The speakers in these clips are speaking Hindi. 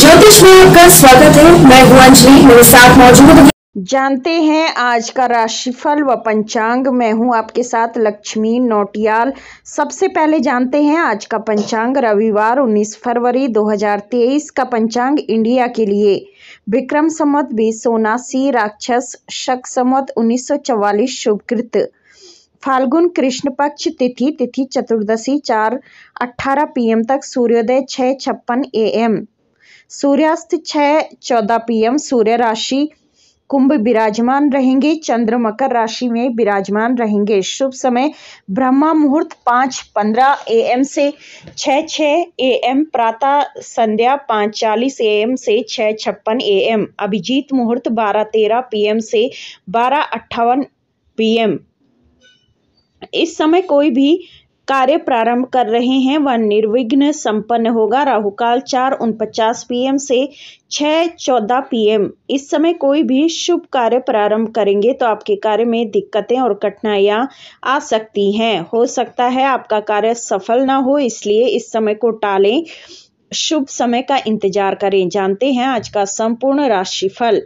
ज्योतिष में आपका स्वागत है मैं अंजलि मेरे साथ मौजूद जानते हैं आज का राशिफल व पंचांग मैं हूं आपके साथ लक्ष्मी नोटियाल सबसे पहले जानते हैं आज का पंचांग रविवार 19 फरवरी 2023 का पंचांग इंडिया के लिए विक्रम सम्मत बीस सौ उनासी राक्षस शक सम्मत उन्नीस चौवालीस शुभकृत फाल्गुन कृष्ण पक्ष तिथि तिथि चतुर्दशी चार अट्ठारह पीएम तक सूर्योदय छः छप्पन एएम सूर्यास्त छः चौदह पीएम सूर्य राशि कुंभ विराजमान रहेंगे चंद्र मकर राशि में विराजमान रहेंगे शुभ समय ब्रह्मा मुहूर्त पाँच पंद्रह एम से छः छः एएम प्रातः संध्या पाँच चालीस एम से छः छप्पन एम अभिजीत मुहूर्त बारह तेरह पीएम से बारह अट्ठावन एम इस समय कोई भी कार्य प्रारंभ कर रहे हैं वह निर्विघ्न संपन्न होगा राहुकाल चार उनपचास पीएम से छः चौदह पी इस समय कोई भी शुभ कार्य प्रारंभ करेंगे तो आपके कार्य में दिक्कतें और कठिनाइयां आ सकती हैं हो सकता है आपका कार्य सफल ना हो इसलिए इस समय को टालें शुभ समय का इंतजार करें जानते हैं आज का संपूर्ण राशिफल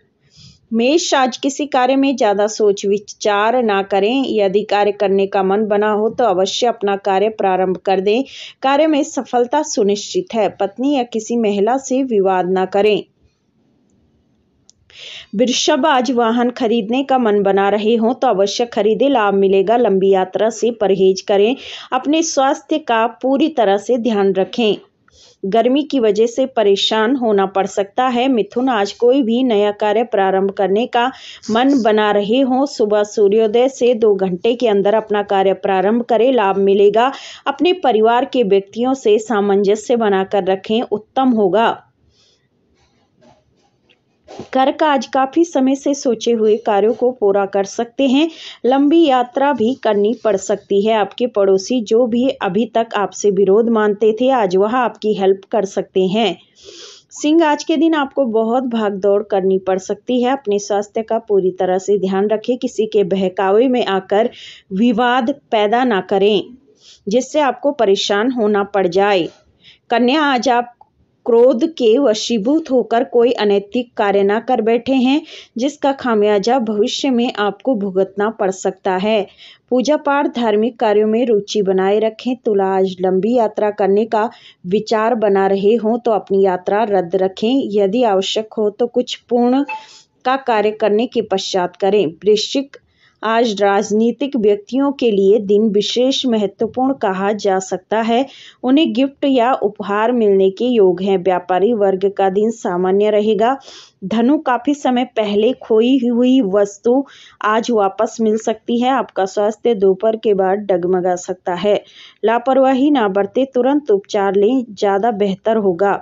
मेष आज किसी कार्य में ज़्यादा सोच विचार ना करें यदि कार्य करने का मन बना हो तो अवश्य अपना कार्य प्रारंभ कर दें कार्य में सफलता सुनिश्चित है पत्नी या किसी महिला से विवाद ना करें वृषभ आज वाहन खरीदने का मन बना रहे हों तो अवश्य खरीदे लाभ मिलेगा लंबी यात्रा से परहेज करें अपने स्वास्थ्य का पूरी तरह से ध्यान रखें गर्मी की वजह से परेशान होना पड़ सकता है मिथुन आज कोई भी नया कार्य प्रारंभ करने का मन बना रहे हों सुबह सूर्योदय से दो घंटे के अंदर अपना कार्य प्रारंभ करें लाभ मिलेगा अपने परिवार के व्यक्तियों से सामंजस्य बनाकर रखें उत्तम होगा घर आज काफ़ी समय से सोचे हुए कार्यों को पूरा कर सकते हैं लंबी यात्रा भी करनी पड़ सकती है आपके पड़ोसी जो भी अभी तक आपसे विरोध मानते थे आज वह आपकी हेल्प कर सकते हैं सिंह आज के दिन आपको बहुत भाग दौड़ करनी पड़ सकती है अपने स्वास्थ्य का पूरी तरह से ध्यान रखें किसी के बहकावे में आकर विवाद पैदा ना करें जिससे आपको परेशान होना पड़ जाए कन्या आज आप क्रोध के वशीभूत होकर कोई अनैतिक कार्य ना कर बैठे हैं जिसका खामियाजा भविष्य में आपको भुगतना पड़ सकता है पूजा पाठ धार्मिक कार्यों में रुचि बनाए रखें तुला आज लंबी यात्रा करने का विचार बना रहे हों तो अपनी यात्रा रद्द रखें यदि आवश्यक हो तो कुछ पूर्ण का कार्य करने के पश्चात करें वृश्चिक आज राजनीतिक व्यक्तियों के लिए दिन विशेष महत्वपूर्ण कहा जा सकता है उन्हें गिफ्ट या उपहार मिलने के योग हैं व्यापारी वर्ग का दिन सामान्य रहेगा धनु काफ़ी समय पहले खोई हुई वस्तु आज वापस मिल सकती है आपका स्वास्थ्य दोपहर के बाद डगमगा सकता है लापरवाही ना बरते तुरंत उपचार लें ज़्यादा बेहतर होगा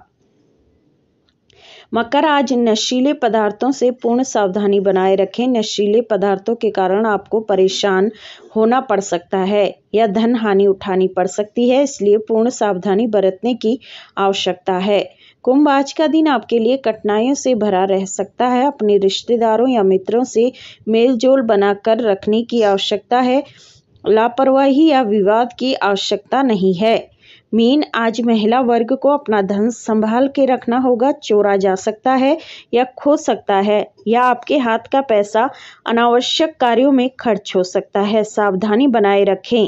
मकर आज नशीले पदार्थों से पूर्ण सावधानी बनाए रखें नशीले पदार्थों के कारण आपको परेशान होना पड़ सकता है या धन हानि उठानी पड़ सकती है इसलिए पूर्ण सावधानी बरतने की आवश्यकता है कुंभ आज का दिन आपके लिए कठिनाइयों से भरा रह सकता है अपने रिश्तेदारों या मित्रों से मेल जोल बनाकर रखने की आवश्यकता है लापरवाही या विवाद की आवश्यकता नहीं है मीन आज महिला वर्ग को अपना धन संभाल के रखना होगा चोरा जा सकता है या खो सकता है या आपके हाथ का पैसा अनावश्यक कार्यों में खर्च हो सकता है सावधानी बनाए रखें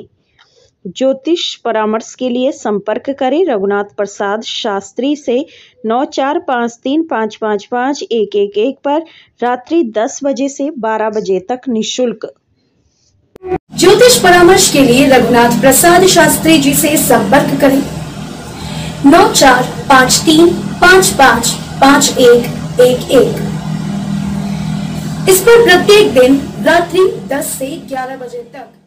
ज्योतिष परामर्श के लिए संपर्क करें रघुनाथ प्रसाद शास्त्री से नौ चार पाँच तीन पाँच पाँच पाँच एक एक एक पर रात्रि दस बजे से बारह बजे तक निशुल्क ज्योतिष परामर्श के लिए रघुनाथ प्रसाद शास्त्री जी से संपर्क करें नौ चार पाँच तीन पाँच पाँच पाँच एक एक एक इस पर प्रत्येक दिन रात्रि 10 से 11 बजे तक